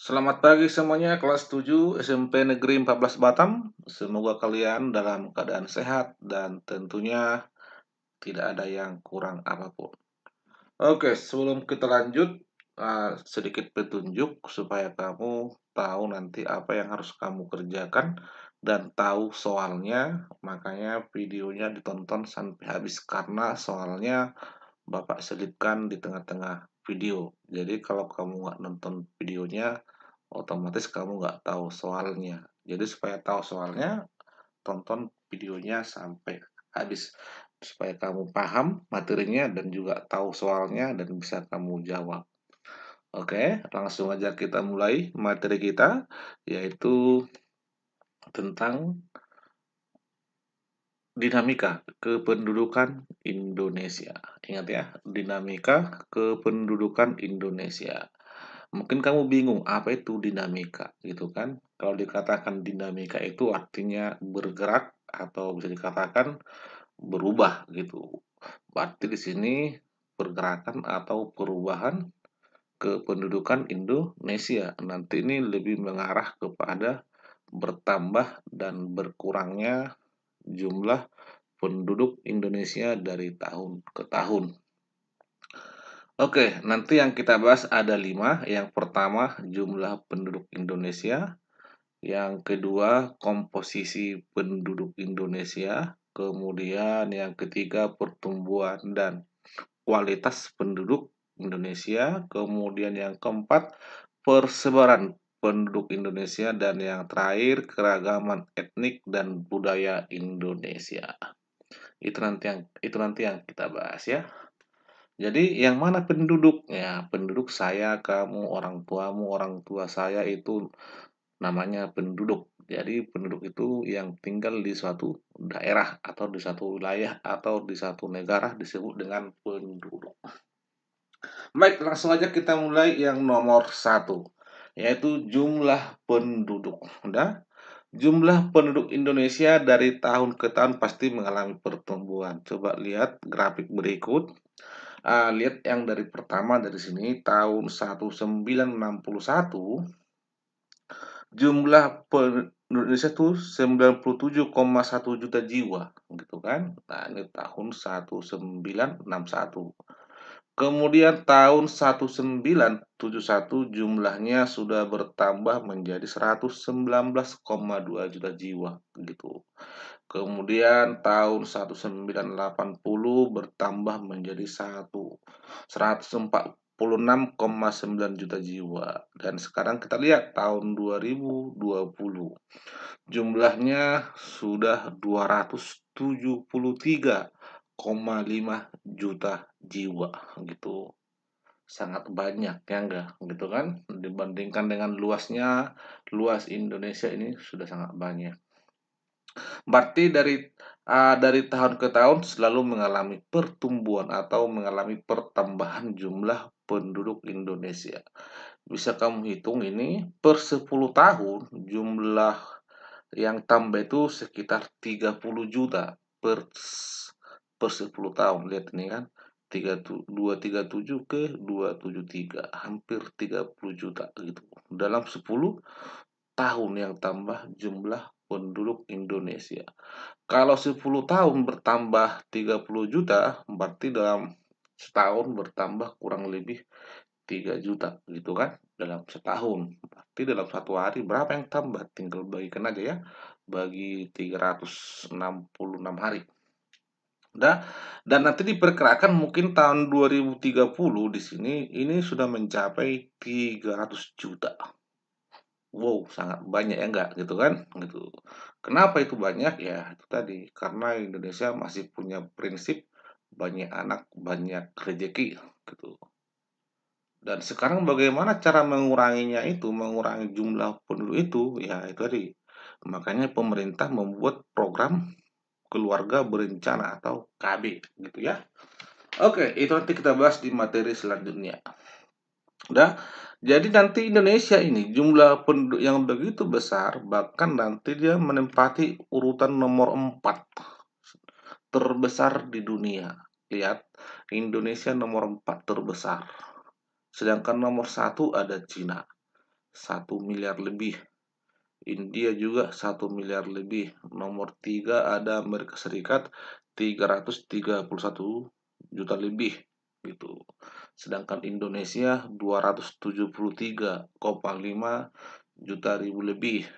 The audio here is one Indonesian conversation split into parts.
Selamat pagi semuanya, kelas 7 SMP Negeri 14 Batam. Semoga kalian dalam keadaan sehat dan tentunya tidak ada yang kurang apapun. Oke, sebelum kita lanjut, eh, sedikit petunjuk supaya kamu tahu nanti apa yang harus kamu kerjakan dan tahu soalnya. Makanya videonya ditonton sampai habis karena soalnya Bapak selipkan di tengah-tengah video. Jadi kalau kamu nggak nonton videonya, otomatis kamu nggak tahu soalnya. Jadi supaya tahu soalnya, tonton videonya sampai habis supaya kamu paham materinya dan juga tahu soalnya dan bisa kamu jawab. Oke, langsung aja kita mulai materi kita yaitu tentang dinamika kependudukan Indonesia. Ingat ya, dinamika kependudukan Indonesia. Mungkin kamu bingung apa itu dinamika gitu kan. Kalau dikatakan dinamika itu artinya bergerak atau bisa dikatakan berubah gitu. Berarti di sini pergerakan atau perubahan kependudukan Indonesia. Nanti ini lebih mengarah kepada bertambah dan berkurangnya jumlah penduduk Indonesia dari tahun ke tahun Oke, nanti yang kita bahas ada lima. Yang pertama, jumlah penduduk Indonesia. Yang kedua, komposisi penduduk Indonesia. Kemudian yang ketiga, pertumbuhan dan kualitas penduduk Indonesia. Kemudian yang keempat, persebaran penduduk Indonesia. Dan yang terakhir, keragaman etnik dan budaya Indonesia. Itu nanti yang itu nanti yang kita bahas ya. Jadi yang mana penduduk? Ya, penduduk saya, kamu, orang tuamu, orang tua saya itu namanya penduduk. Jadi penduduk itu yang tinggal di suatu daerah atau di satu wilayah atau di satu negara disebut dengan penduduk. Baik, langsung aja kita mulai yang nomor satu, yaitu jumlah penduduk. Udah? Jumlah penduduk Indonesia dari tahun ke tahun pasti mengalami pertumbuhan. Coba lihat grafik berikut uh, lihat yang dari pertama dari sini tahun 1961 jumlah Indonesia itu 97,1 juta jiwa gitu kan. Nah, ini tahun 1961. Kemudian tahun 1971 jumlahnya sudah bertambah menjadi 119,2 juta jiwa gitu. Kemudian tahun 1980 bertambah menjadi 1 146,9 juta jiwa dan sekarang kita lihat tahun 2020 jumlahnya sudah 273,5 juta jiwa gitu sangat banyak ya enggak gitu kan dibandingkan dengan luasnya luas Indonesia ini sudah sangat banyak Berarti dari uh, dari tahun ke tahun selalu mengalami pertumbuhan atau mengalami pertambahan jumlah penduduk Indonesia. Bisa kamu hitung ini per 10 tahun jumlah yang tambah itu sekitar 30 juta per per 10 tahun. Lihat ini kan 237 ke 273, hampir 30 juta gitu. Dalam 10 tahun yang tambah jumlah penduduk Indonesia. Kalau 10 tahun bertambah 30 juta, berarti dalam setahun bertambah kurang lebih 3 juta gitu kan dalam setahun. Berarti dalam satu hari berapa yang tambah? Tinggal bagikan aja ya. Bagi 366 hari. Nah, dan nanti diperkirakan mungkin tahun 2030 di sini ini sudah mencapai 300 juta wow sangat banyak ya enggak gitu kan gitu kenapa itu banyak ya itu tadi karena Indonesia masih punya prinsip banyak anak banyak rezeki gitu dan sekarang bagaimana cara menguranginya itu mengurangi jumlah penduduk itu ya itu tadi makanya pemerintah membuat program keluarga berencana atau KB gitu ya oke itu nanti kita bahas di materi selanjutnya Ya. Jadi nanti Indonesia ini jumlah penduduk yang begitu besar bahkan nanti dia menempati urutan nomor 4 terbesar di dunia. Lihat, Indonesia nomor 4 terbesar. Sedangkan nomor 1 ada Cina. 1 miliar lebih. India juga 1 miliar lebih. Nomor 3 ada Amerika Serikat 331 juta lebih gitu sedangkan Indonesia 273,5 juta ribu lebih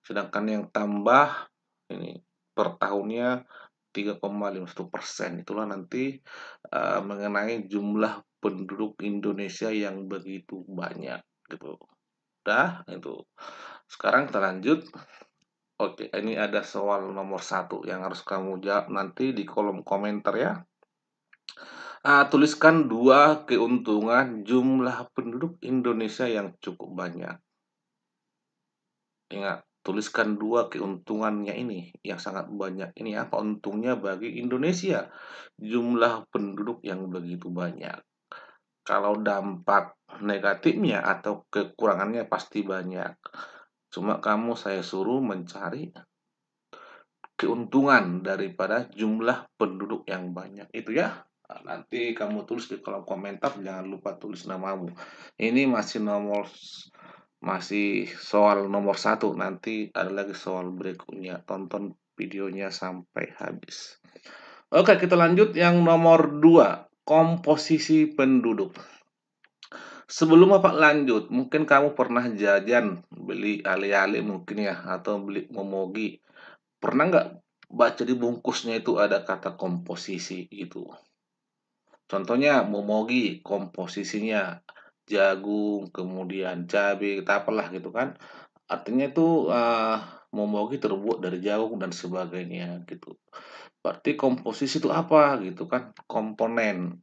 sedangkan yang tambah ini per tahunnya 3,51 persen itulah nanti uh, mengenai jumlah penduduk Indonesia yang begitu banyak gitu dah itu sekarang kita lanjut oke ini ada soal nomor satu yang harus kamu jawab nanti di kolom komentar ya uh, tuliskan dua keuntungan jumlah penduduk Indonesia yang cukup banyak. Ingat, tuliskan dua keuntungannya ini yang sangat banyak. Ini apa untungnya bagi Indonesia? Jumlah penduduk yang begitu banyak. Kalau dampak negatifnya atau kekurangannya pasti banyak. Cuma kamu saya suruh mencari keuntungan daripada jumlah penduduk yang banyak itu ya nanti kamu tulis di kolom komentar jangan lupa tulis namamu ini masih nomor masih soal nomor satu nanti ada lagi soal berikutnya tonton videonya sampai habis oke kita lanjut yang nomor dua komposisi penduduk sebelum bapak lanjut mungkin kamu pernah jajan beli ale-ale mungkin ya atau beli momogi pernah nggak baca di bungkusnya itu ada kata komposisi itu Contohnya momogi komposisinya jagung, kemudian cabai, apalah gitu kan. Artinya itu uh, eh, momogi terbuat dari jagung dan sebagainya gitu. Berarti komposisi itu apa gitu kan? Komponen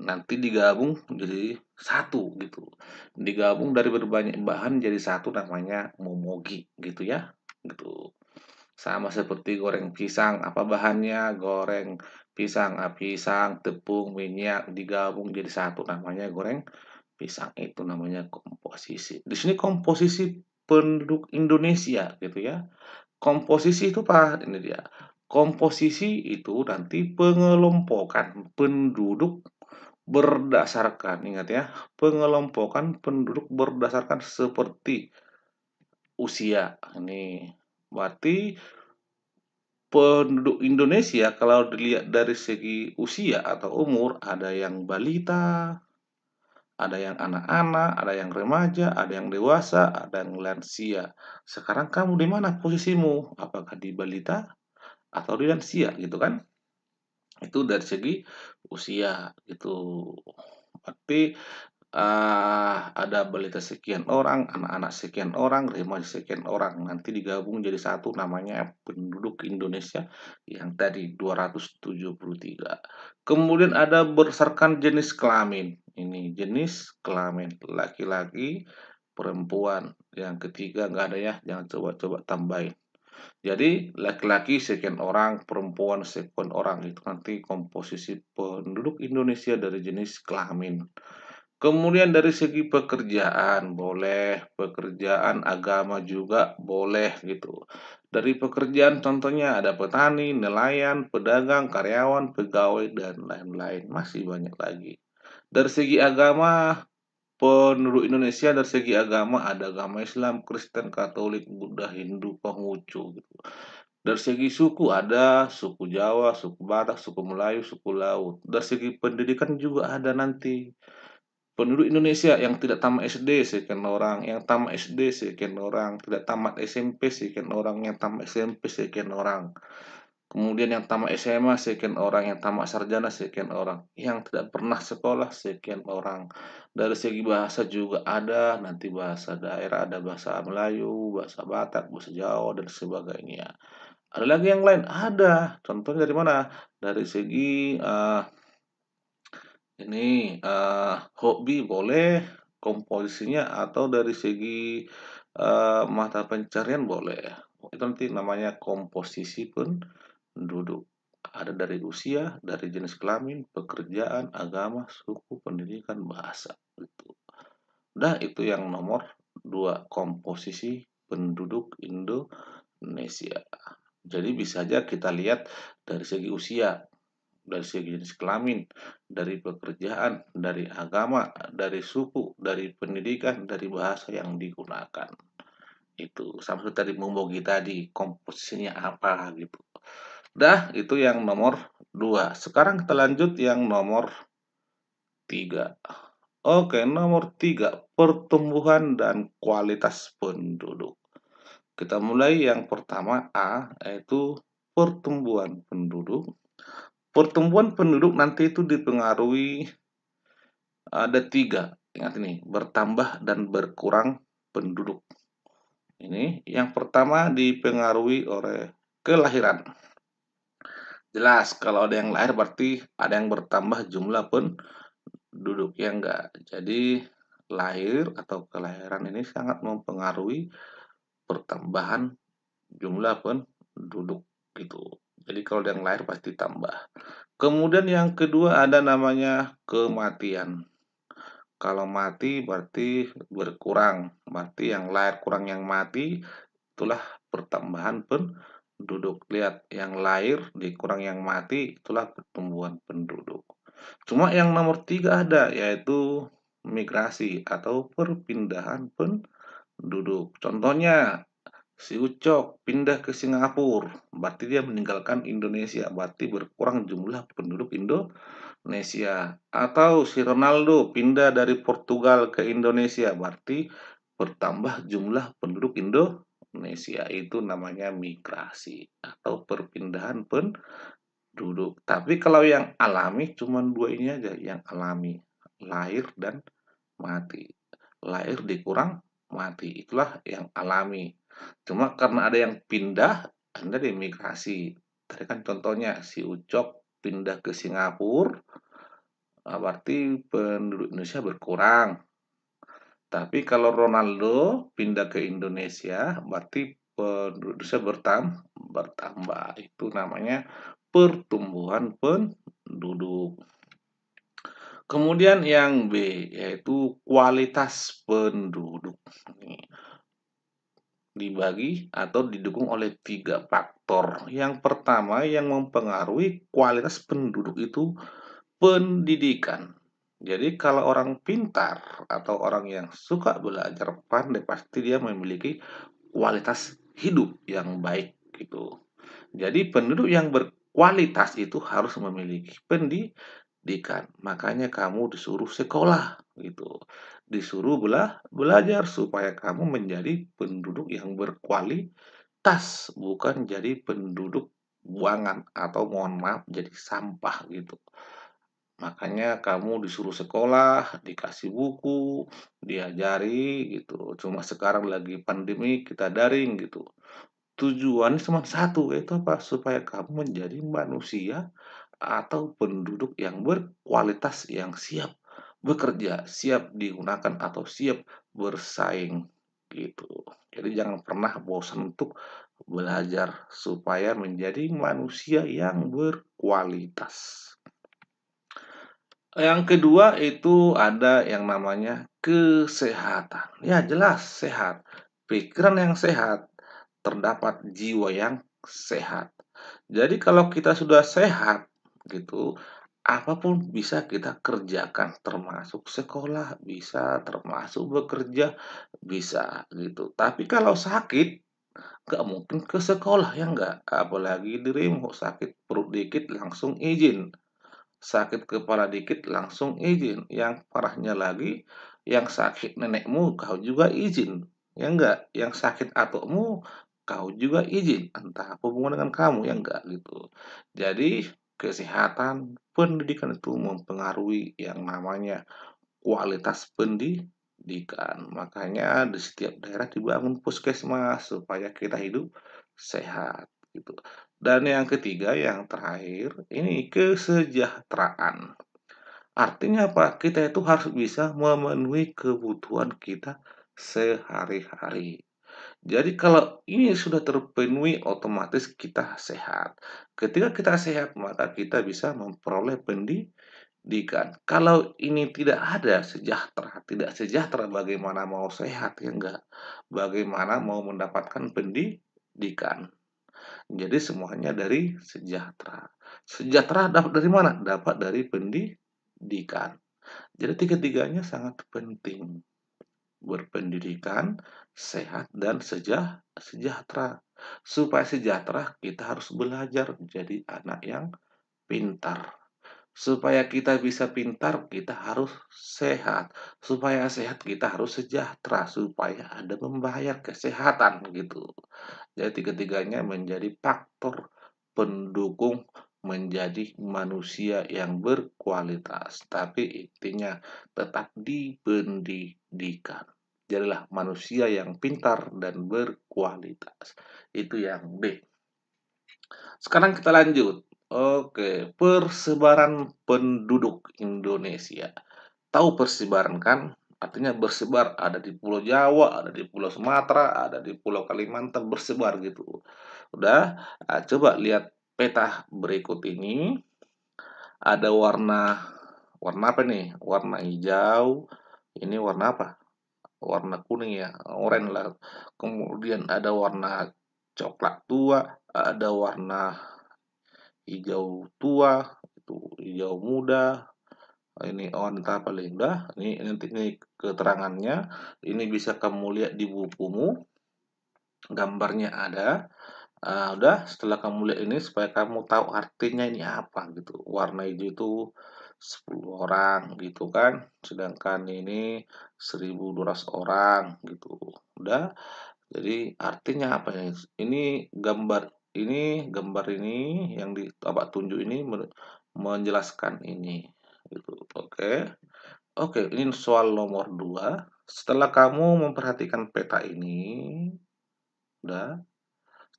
nanti digabung jadi satu gitu digabung dari berbanyak bahan jadi satu namanya momogi gitu ya gitu sama seperti goreng pisang apa bahannya goreng pisang, ah, pisang, tepung, minyak digabung jadi satu namanya goreng pisang itu namanya komposisi. Di sini komposisi penduduk Indonesia gitu ya. Komposisi itu apa ini dia. Komposisi itu nanti pengelompokan penduduk berdasarkan ingat ya pengelompokan penduduk berdasarkan seperti usia ini berarti penduduk Indonesia kalau dilihat dari segi usia atau umur ada yang balita, ada yang anak-anak, ada yang remaja, ada yang dewasa, ada yang lansia. Sekarang kamu di mana posisimu? Apakah di balita atau di lansia gitu kan? Itu dari segi usia gitu. Berarti uh, ada balita sekian orang, anak-anak sekian orang, remaja sekian orang, nanti digabung jadi satu namanya penduduk Indonesia yang tadi 273. Kemudian ada berdasarkan jenis kelamin. Ini jenis kelamin laki-laki, perempuan. Yang ketiga nggak ada ya, jangan coba-coba tambahin. Jadi laki-laki sekian orang, perempuan sekian orang itu nanti komposisi penduduk Indonesia dari jenis kelamin. Kemudian dari segi pekerjaan boleh, pekerjaan agama juga boleh gitu. Dari pekerjaan contohnya ada petani, nelayan, pedagang, karyawan, pegawai dan lain-lain, masih banyak lagi. Dari segi agama penduduk Indonesia dari segi agama ada agama Islam, Kristen, Katolik, Buddha, Hindu, Konghucu gitu. Dari segi suku ada suku Jawa, suku Batak, suku Melayu, suku Laut. Dari segi pendidikan juga ada nanti penduduk Indonesia yang tidak tamat SD sekian orang, yang tamat SD sekian orang, tidak tamat SMP sekian orang, yang tamat SMP sekian orang. Kemudian yang tamat SMA sekian orang, yang tamat sarjana sekian orang, yang tidak pernah sekolah sekian orang. Dari segi bahasa juga ada, nanti bahasa daerah ada bahasa Melayu, bahasa Batak, bahasa Jawa dan sebagainya. Ada lagi yang lain? Ada. Contohnya dari mana? Dari segi uh, ini uh, hobi boleh komposisinya atau dari segi uh, mata pencarian boleh itu nanti namanya komposisi pun duduk ada dari usia dari jenis kelamin pekerjaan agama suku pendidikan bahasa itu nah itu yang nomor dua komposisi penduduk Indonesia jadi bisa aja kita lihat dari segi usia dari segi jenis kelamin, dari pekerjaan, dari agama, dari suku, dari pendidikan, dari bahasa yang digunakan. Itu sampai seperti tadi membogi tadi komposisinya apa gitu. Dah, itu yang nomor dua. Sekarang kita lanjut yang nomor tiga. Oke, nomor tiga pertumbuhan dan kualitas penduduk. Kita mulai yang pertama A, yaitu pertumbuhan penduduk pertumbuhan penduduk nanti itu dipengaruhi eh, ada tiga ingat ini bertambah dan berkurang penduduk ini yang pertama dipengaruhi oleh kelahiran jelas kalau ada yang lahir berarti ada yang bertambah jumlah penduduk ya enggak jadi lahir atau kelahiran ini sangat mempengaruhi pertambahan jumlah penduduk gitu jadi kalau yang lahir pasti tambah. Kemudian yang kedua ada namanya kematian. Kalau mati berarti berkurang. Berarti yang lahir kurang yang mati itulah pertambahan penduduk. Lihat yang lahir dikurang yang mati itulah pertumbuhan penduduk. Cuma yang nomor tiga ada yaitu migrasi atau perpindahan penduduk. Contohnya Si Ucok pindah ke Singapura, berarti dia meninggalkan Indonesia, berarti berkurang jumlah penduduk Indonesia. Atau si Ronaldo pindah dari Portugal ke Indonesia, berarti bertambah jumlah penduduk Indonesia. Itu namanya migrasi atau perpindahan penduduk. Tapi kalau yang alami cuma dua ini aja, yang alami, lahir dan mati. Lahir dikurang mati, itulah yang alami Cuma karena ada yang pindah, Anda diimigrasi. Tadi kan contohnya si Ucok pindah ke Singapura, ah, berarti penduduk Indonesia berkurang. Tapi kalau Ronaldo pindah ke Indonesia, berarti penduduk Indonesia bertambah, bertambah. Itu namanya pertumbuhan penduduk. Kemudian yang B yaitu kualitas penduduk. Nih dibagi atau didukung oleh tiga faktor. Yang pertama yang mempengaruhi kualitas penduduk itu pendidikan. Jadi kalau orang pintar atau orang yang suka belajar pandai pasti dia memiliki kualitas hidup yang baik gitu. Jadi penduduk yang berkualitas itu harus memiliki pendidikan pendidikan. Makanya kamu disuruh sekolah gitu. Disuruh belah belajar supaya kamu menjadi penduduk yang berkualitas, bukan jadi penduduk buangan atau mohon maaf jadi sampah gitu. Makanya kamu disuruh sekolah, dikasih buku, diajari gitu. Cuma sekarang lagi pandemi kita daring gitu. Tujuannya cuma satu yaitu apa? Supaya kamu menjadi manusia atau penduduk yang berkualitas yang siap bekerja, siap digunakan atau siap bersaing gitu. Jadi jangan pernah bosan untuk belajar supaya menjadi manusia yang berkualitas. Yang kedua itu ada yang namanya kesehatan. Ya jelas sehat. Pikiran yang sehat terdapat jiwa yang sehat. Jadi kalau kita sudah sehat, gitu apapun bisa kita kerjakan termasuk sekolah bisa termasuk bekerja bisa gitu tapi kalau sakit gak mungkin ke sekolah ya nggak apalagi dirimu sakit perut dikit langsung izin sakit kepala dikit langsung izin yang parahnya lagi yang sakit nenekmu kau juga izin ya enggak yang sakit atukmu kau juga izin entah hubungan dengan kamu ya enggak gitu jadi kesehatan, pendidikan itu mempengaruhi yang namanya kualitas pendidikan. Makanya di setiap daerah dibangun puskesmas supaya kita hidup sehat gitu. Dan yang ketiga, yang terakhir, ini kesejahteraan. Artinya apa? Kita itu harus bisa memenuhi kebutuhan kita sehari-hari. Jadi kalau ini sudah terpenuhi otomatis kita sehat. Ketika kita sehat maka kita bisa memperoleh pendidikan. Kalau ini tidak ada sejahtera, tidak sejahtera bagaimana mau sehat ya enggak? Bagaimana mau mendapatkan pendidikan? Jadi semuanya dari sejahtera. Sejahtera dapat dari mana? Dapat dari pendidikan. Jadi tiga-tiganya sangat penting berpendidikan, sehat, dan sejahtera. Supaya sejahtera, kita harus belajar menjadi anak yang pintar. Supaya kita bisa pintar, kita harus sehat. Supaya sehat, kita harus sejahtera. Supaya ada membayar kesehatan gitu. Jadi ketiganya menjadi faktor pendukung menjadi manusia yang berkualitas. Tapi intinya tetap dipendidik diikat. Jadilah manusia yang pintar dan berkualitas. Itu yang B. Sekarang kita lanjut. Oke, persebaran penduduk Indonesia. Tahu persebaran kan? Artinya bersebar, ada di Pulau Jawa, ada di Pulau Sumatera, ada di Pulau Kalimantan, bersebar gitu. Udah, nah, coba lihat peta berikut ini. Ada warna warna apa nih? Warna hijau, ini warna apa warna kuning ya oranye lah kemudian ada warna coklat tua ada warna hijau tua itu hijau muda ini warna paling dah oh, ini nanti ini keterangannya ini bisa kamu lihat di bukumu gambarnya ada uh, udah setelah kamu lihat ini supaya kamu tahu artinya ini apa gitu warna hijau itu 10 orang gitu kan sedangkan ini 1200 orang gitu udah jadi artinya apa ya ini gambar ini gambar ini yang di apa tunjuk ini menjelaskan ini gitu oke oke ini soal nomor 2 setelah kamu memperhatikan peta ini udah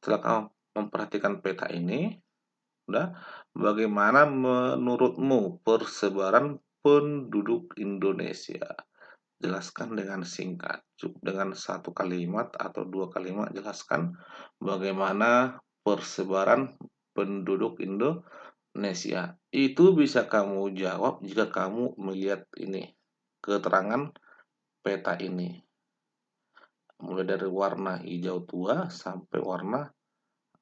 setelah kamu memperhatikan peta ini udah Bagaimana menurutmu persebaran penduduk Indonesia? Jelaskan dengan singkat, cukup dengan satu kalimat atau dua kalimat. Jelaskan bagaimana persebaran penduduk Indonesia. Itu bisa kamu jawab jika kamu melihat ini keterangan peta ini mulai dari warna hijau tua sampai warna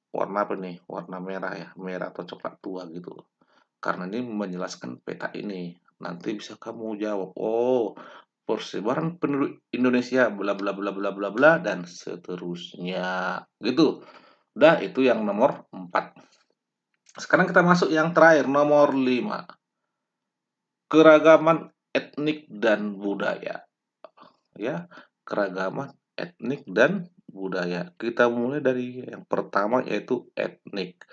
warna apa nih warna merah ya merah atau coklat tua gitu karena ini menjelaskan peta ini nanti bisa kamu jawab oh persebaran penduduk Indonesia bla bla bla bla bla bla dan seterusnya gitu udah itu yang nomor 4 sekarang kita masuk yang terakhir nomor 5 keragaman etnik dan budaya ya keragaman etnik dan budaya. Kita mulai dari yang pertama yaitu etnik.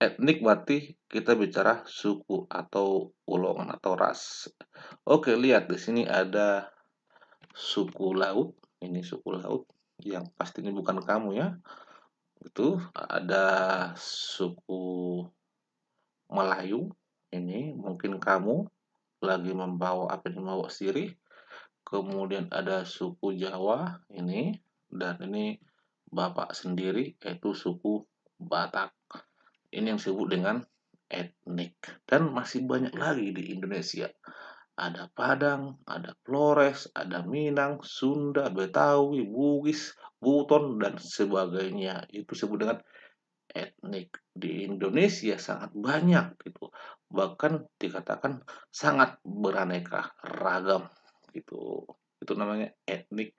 Etnik berarti kita bicara suku atau golongan atau ras. Oke, lihat di sini ada suku laut. Ini suku laut yang pasti ini bukan kamu ya. Itu ada suku Melayu. Ini mungkin kamu lagi membawa apa yang membawa sirih. Kemudian ada suku Jawa ini dan ini bapak sendiri yaitu suku Batak. Ini yang disebut dengan etnik. Dan masih banyak iya. lagi di Indonesia. Ada Padang, ada Flores, ada Minang, Sunda, Betawi, Bugis, Buton, dan sebagainya. Itu disebut dengan etnik. Di Indonesia sangat banyak. Gitu. Bahkan dikatakan sangat beraneka ragam. Gitu. Itu namanya etnik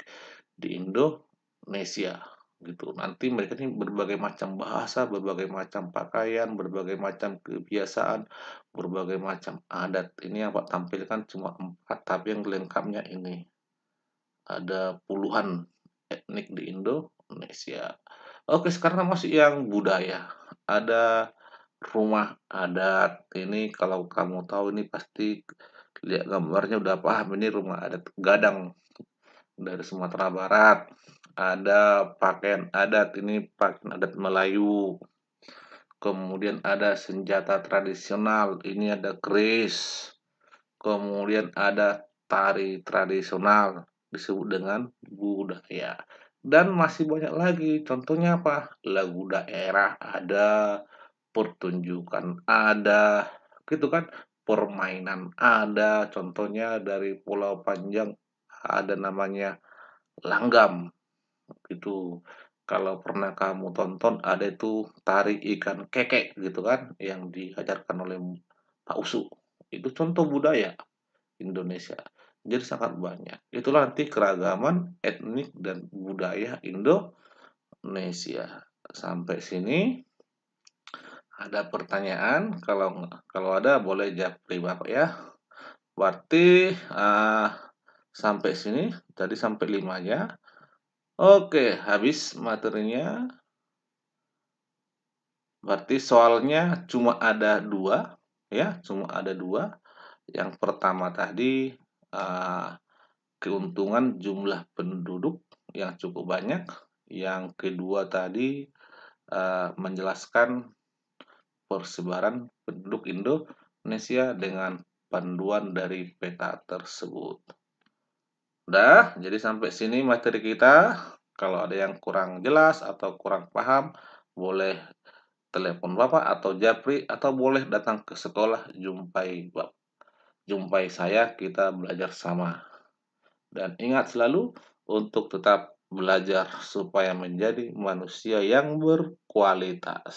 di Indo Indonesia gitu. Nanti mereka ini berbagai macam bahasa, berbagai macam pakaian, berbagai macam kebiasaan, berbagai macam adat. Ini yang Pak tampilkan cuma empat, tapi yang lengkapnya ini ada puluhan etnik di Indonesia. Oke, sekarang masih yang budaya. Ada rumah adat. Ini kalau kamu tahu ini pasti lihat gambarnya udah paham ini rumah adat Gadang dari Sumatera Barat ada pakaian adat ini pakaian adat Melayu kemudian ada senjata tradisional ini ada keris kemudian ada tari tradisional disebut dengan budaya dan masih banyak lagi contohnya apa lagu daerah ada pertunjukan ada gitu kan permainan ada contohnya dari Pulau Panjang ada namanya langgam itu kalau pernah kamu tonton ada itu tari ikan kekek gitu kan yang diajarkan oleh Pak Usu itu contoh budaya Indonesia jadi sangat banyak itulah nanti keragaman etnik dan budaya Indonesia sampai sini ada pertanyaan kalau kalau ada boleh jawab bapak ya berarti uh, sampai sini jadi sampai lima ya Oke, habis materinya. Berarti soalnya cuma ada dua, ya, cuma ada dua. Yang pertama tadi eh, keuntungan jumlah penduduk yang cukup banyak. Yang kedua tadi eh, menjelaskan persebaran penduduk Indonesia dengan panduan dari peta tersebut. Udah, jadi sampai sini materi kita. Kalau ada yang kurang jelas atau kurang paham, boleh telepon Bapak atau Japri atau boleh datang ke sekolah jumpai Bapak. Jumpai saya, kita belajar sama. Dan ingat selalu untuk tetap belajar supaya menjadi manusia yang berkualitas.